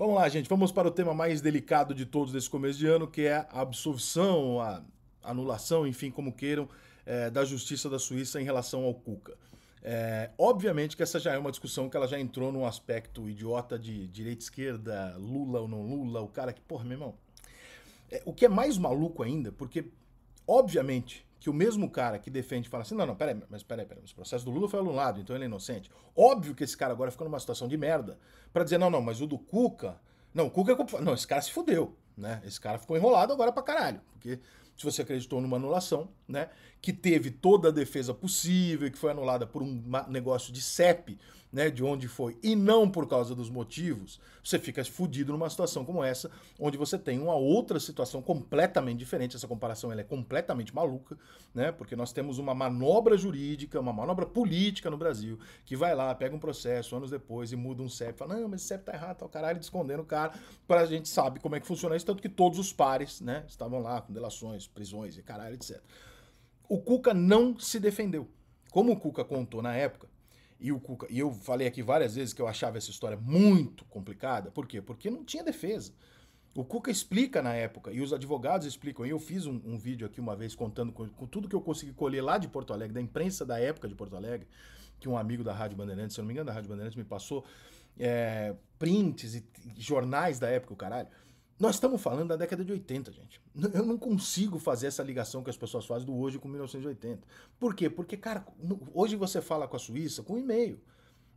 Vamos lá, gente, vamos para o tema mais delicado de todos desse começo de ano, que é a absolvição, a anulação, enfim, como queiram, é, da justiça da Suíça em relação ao Cuca. É, obviamente que essa já é uma discussão que ela já entrou num aspecto idiota de direita esquerda, Lula ou não Lula, o cara que, porra, meu irmão. É, o que é mais maluco ainda, porque, obviamente, que o mesmo cara que defende fala assim: não, não, peraí, mas peraí, peraí, mas o processo do Lula foi anulado, então ele é inocente. Óbvio que esse cara agora ficou numa situação de merda para dizer: não, não, mas o do Cuca. Não, o Cuca é. Não, esse cara se fudeu, né? Esse cara ficou enrolado agora pra caralho. Porque se você acreditou numa anulação, né? Que teve toda a defesa possível, que foi anulada por um negócio de CEP, né, de onde foi, e não por causa dos motivos, você fica fudido numa situação como essa, onde você tem uma outra situação completamente diferente. Essa comparação ela é completamente maluca, né, porque nós temos uma manobra jurídica, uma manobra política no Brasil, que vai lá, pega um processo anos depois e muda um CEP, fala, não, mas esse CEP tá errado, tá o caralho, escondendo o cara, para a gente saber como é que funciona isso, tanto que todos os pares né, estavam lá com delações prisões e caralho, etc. O Cuca não se defendeu. Como o Cuca contou na época, e o Cuca, e eu falei aqui várias vezes que eu achava essa história muito complicada. Por quê? Porque não tinha defesa. O Cuca explica na época, e os advogados explicam. E eu fiz um, um vídeo aqui uma vez contando com, com, tudo que eu consegui colher lá de Porto Alegre, da imprensa da época de Porto Alegre, que um amigo da Rádio Bandeirantes, se eu não me engano, da Rádio Bandeirantes me passou é, prints e, e jornais da época, o caralho. Nós estamos falando da década de 80, gente. Eu não consigo fazer essa ligação que as pessoas fazem do hoje com 1980. Por quê? Porque, cara, hoje você fala com a Suíça com e-mail.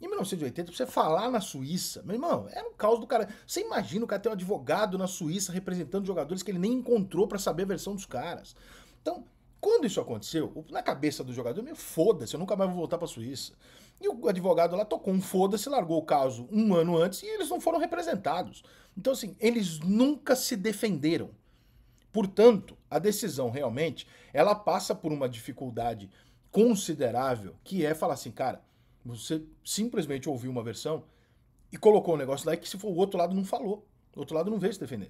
Em 1980, você falar na Suíça, meu irmão, era é um caos do cara. Você imagina o cara ter um advogado na Suíça representando jogadores que ele nem encontrou para saber a versão dos caras. Então, quando isso aconteceu, na cabeça do jogador, meu, foda-se, eu nunca mais vou voltar para a Suíça. E o advogado lá tocou um foda-se, largou o caso um ano antes e eles não foram representados. Então, assim, eles nunca se defenderam. Portanto, a decisão realmente, ela passa por uma dificuldade considerável, que é falar assim, cara, você simplesmente ouviu uma versão e colocou um negócio lá que se for o outro lado não falou, o outro lado não veio se defender.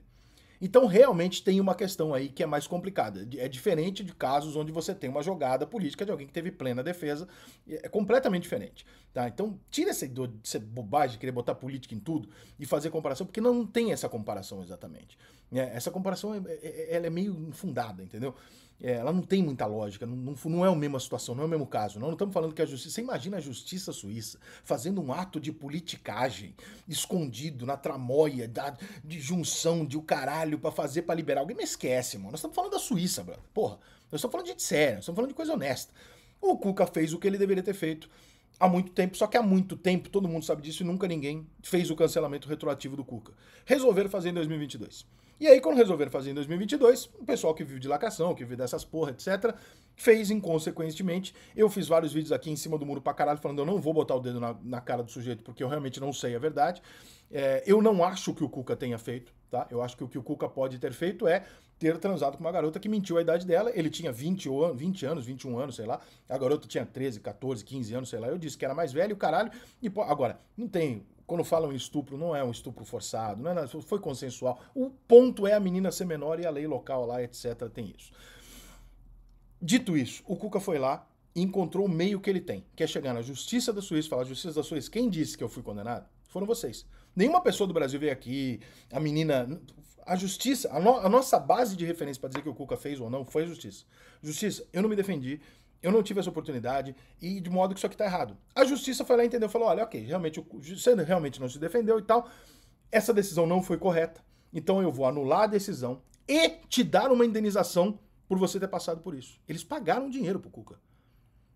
Então, realmente tem uma questão aí que é mais complicada. É diferente de casos onde você tem uma jogada política de alguém que teve plena defesa. É completamente diferente. Tá? Então, tira essa, essa bobagem de querer botar política em tudo e fazer comparação, porque não tem essa comparação exatamente. Né? Essa comparação é, é, é, ela é meio infundada, entendeu? é, ela não tem muita lógica, não, não, não, é a mesma situação, não é o mesmo caso. Não, não estamos falando que a justiça. Você imagina a justiça suíça fazendo um ato de politicagem escondido na tramóia, da, de junção de o caralho para fazer para liberar alguém. me esquece, mano. Nós estamos falando da Suíça, brother. Porra, nós estamos falando de gente séria, nós estamos falando de coisa honesta. O Cuca fez o que ele deveria ter feito há muito tempo, só que há muito tempo, todo mundo sabe disso e nunca ninguém fez o cancelamento retroativo do Cuca. Resolveram fazer em 2022. E aí, quando resolveram fazer em 2022, o pessoal que vive de lacação, que vive dessas porra, etc., fez inconsequentemente. Eu fiz vários vídeos aqui em cima do muro pra caralho, falando eu não vou botar o dedo na, na cara do sujeito, porque eu realmente não sei a verdade. É, eu não acho que o Cuca tenha feito, tá? Eu acho que o que o Cuca pode ter feito é ter transado com uma garota que mentiu a idade dela. Ele tinha 20, 20 anos, 21 anos, sei lá. A garota tinha 13, 14, 15 anos, sei lá. Eu disse que era mais velho, caralho. E, agora, não tem quando falam em estupro, não é um estupro forçado, não é nada, foi consensual. O ponto é a menina ser menor e a lei local lá, etc., tem isso. Dito isso, o Cuca foi lá e encontrou o meio que ele tem, que é chegar na Justiça da Suíça e falar: Justiça da Suíça, quem disse que eu fui condenado? Foram vocês. Nenhuma pessoa do Brasil veio aqui, a menina. A justiça, a, no, a nossa base de referência para dizer que o Cuca fez ou não foi a justiça. Justiça, eu não me defendi, eu não tive essa oportunidade e de modo que isso aqui tá errado. A justiça foi lá e entendeu, falou: olha, ok, realmente, você realmente não se defendeu e tal, essa decisão não foi correta, então eu vou anular a decisão e te dar uma indenização por você ter passado por isso. Eles pagaram dinheiro pro Cuca.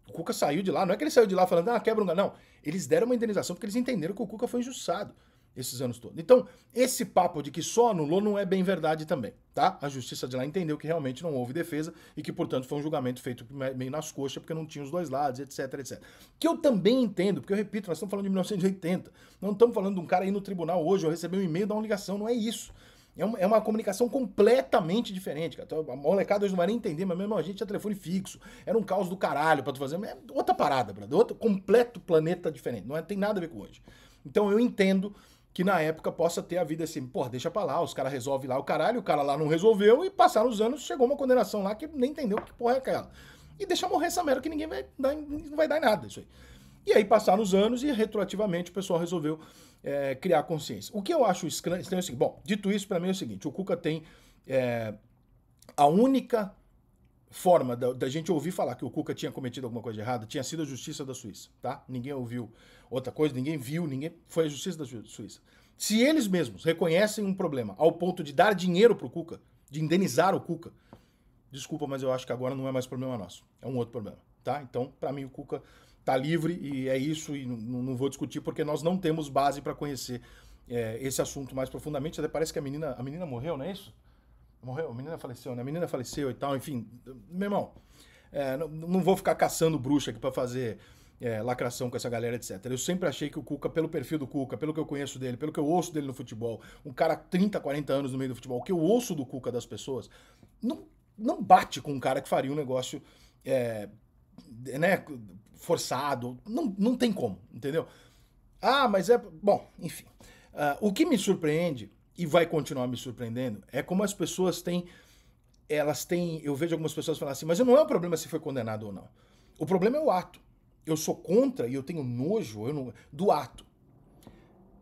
O Cuca saiu de lá, não é que ele saiu de lá falando, ah, quebra um. Não, eles deram uma indenização porque eles entenderam que o Cuca foi injustiçado esses anos todos. Então, esse papo de que só anulou não é bem verdade também, tá? A justiça de lá entendeu que realmente não houve defesa e que, portanto, foi um julgamento feito meio nas coxas, porque não tinha os dois lados, etc, etc. Que eu também entendo, porque eu repito, nós estamos falando de 1980, não estamos falando de um cara aí no tribunal hoje, eu recebi um e-mail da uma ligação, não é isso. É uma, é uma, comunicação completamente diferente, cara. Então, a molecada hoje não vai nem entender, mas mesmo a gente tinha telefone fixo. Era um caos do caralho pra tu fazer. É outra parada, brother. Outro completo planeta diferente. Não é, tem nada a ver com hoje. Então eu entendo que na época possa ter havido assim, porra, deixa pra lá, os caras resolvem lá o caralho, o cara lá não resolveu e passaram os anos, chegou uma condenação lá que nem entendeu que porra é aquela. E deixa morrer essa merda que ninguém vai dar, não vai dar nada isso aí. E aí passaram os anos e retroativamente o pessoal resolveu é, criar consciência. O que eu acho estranho é o seguinte, bom, dito isso para mim é o seguinte, o Cuca tem é, a única forma da, da, gente ouvir falar que o Cuca tinha cometido alguma coisa errada tinha sido a justiça da Suíça, tá? Ninguém ouviu outra coisa, ninguém viu, ninguém. Foi a justiça da Suíça. Se eles mesmos reconhecem um problema ao ponto de dar dinheiro pro Cuca, de indenizar o Cuca, desculpa, mas eu acho que agora não é mais problema nosso. É um outro problema, tá? Então, para mim, o Cuca tá livre e é isso, e não, vou discutir porque nós não temos base para conhecer é, esse assunto mais profundamente. Até parece que a menina, a menina morreu, não é isso? Morreu, a menina faleceu, né? A menina faleceu e tal, enfim. Meu irmão, é, não, não, vou ficar caçando bruxa aqui para fazer é, lacração com essa galera, etc. Eu sempre achei que o Cuca, pelo perfil do Cuca, pelo que eu conheço dele, pelo que eu ouço dele no futebol, um cara 30, 40 anos no meio do futebol, o que eu ouço do Cuca das pessoas, não, não bate com um cara que faria um negócio é, né, forçado. Não, não tem como, entendeu? Ah, mas é. Bom, enfim. Uh, o que me surpreende e vai continuar me surpreendendo é como as pessoas têm. Elas têm. Eu vejo algumas pessoas falar assim, mas não é um problema se foi condenado ou não. O problema é o ato. Eu sou contra e eu tenho nojo eu não, do ato.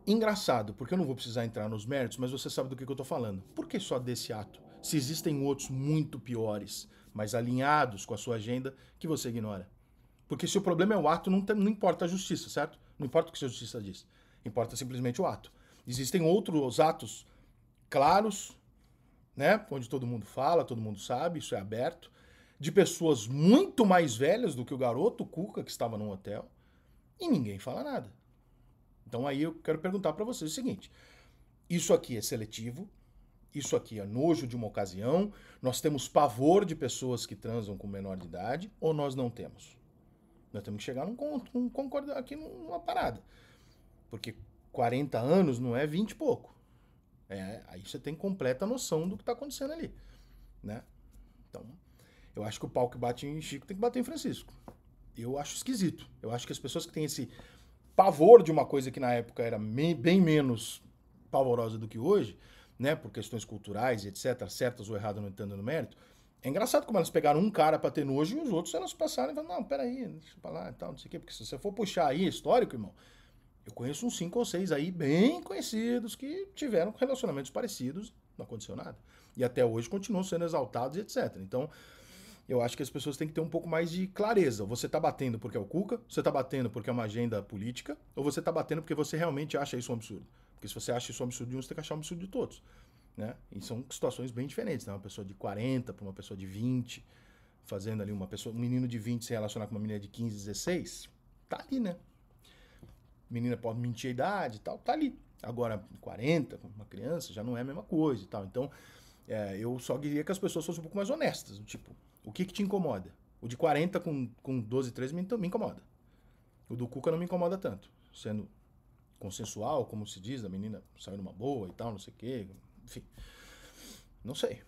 Engraçado, porque eu não vou precisar entrar nos méritos, mas você sabe do que, que eu estou falando. Por que só desse ato? Se existem outros muito piores, mas alinhados com a sua agenda, que você ignora. Porque se o problema é o ato, não, tem, não importa a justiça, certo? Não importa o que a justiça diz. Importa simplesmente o ato. Existem outros atos claros, né? Onde todo mundo fala, todo mundo sabe, isso é aberto. De pessoas muito mais velhas do que o garoto Cuca, que estava num hotel, e ninguém fala nada. Então aí eu quero perguntar para vocês o seguinte: isso aqui é seletivo, isso aqui é nojo de uma ocasião, nós temos pavor de pessoas que transam com menor de idade, ou nós não temos? Nós temos que chegar num, num concordar aqui numa parada. Porque 40 anos não é 20 e pouco. É, aí você tem completa noção do que está acontecendo ali, né? Então, eu acho que o pau que bate em Chico tem que bater em Francisco. Eu acho esquisito. Eu acho que as pessoas que têm esse pavor de uma coisa que na época era bem menos pavorosa do que hoje, né, por questões culturais, etc, certas ou erradas, não entrando no mérito, é engraçado como elas pegaram um cara para ter nojo e os outros elas passaram e falaram, não, peraí, deixa eu falar e tal, não sei o quê, porque se você for puxar aí é histórico, irmão, eu conheço uns cinco ou seis aí bem conhecidos que tiveram relacionamentos parecidos, não aconteceu nada. E até hoje continuam sendo exaltados e etc. Então, eu acho que as pessoas têm que ter um pouco mais de clareza. Você está batendo porque é o Cuca, você está batendo porque é uma agenda política, ou você está batendo porque você realmente acha isso um absurdo. Porque se você acha isso um absurdo de uns, você tem que achar um absurdo de todos. Né? E são situações bem diferentes, né? Uma pessoa de 40 para uma pessoa de 20, fazendo ali uma pessoa, um menino de 20 se relacionar com uma menina de 15, 16, tá ali, né? menina pode mentir a idade e tal, tá ali. Agora, 40, uma criança, já não é a mesma coisa e tal. Então, é, eu só queria que as pessoas fossem um pouco mais honestas. Tipo, o que, que te incomoda? O de 40 com, com 12, 13 me, me incomoda. O do Cuca não me incomoda tanto. Sendo consensual, como se diz, a menina saindo uma boa e tal, não sei o quê. Enfim, não sei.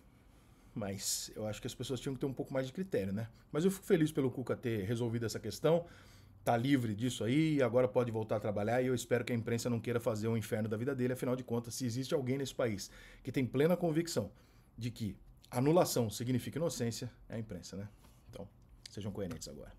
Mas eu acho que as pessoas tinham que ter um pouco mais de critério, né? Mas eu fico feliz pelo Cuca ter resolvido essa questão tá livre disso aí, agora pode voltar a trabalhar e eu espero que a imprensa não queira fazer um inferno da vida dele. Afinal de contas, se existe alguém nesse país que tem plena convicção de que anulação significa inocência, é a imprensa, né? Então, sejam coerentes agora.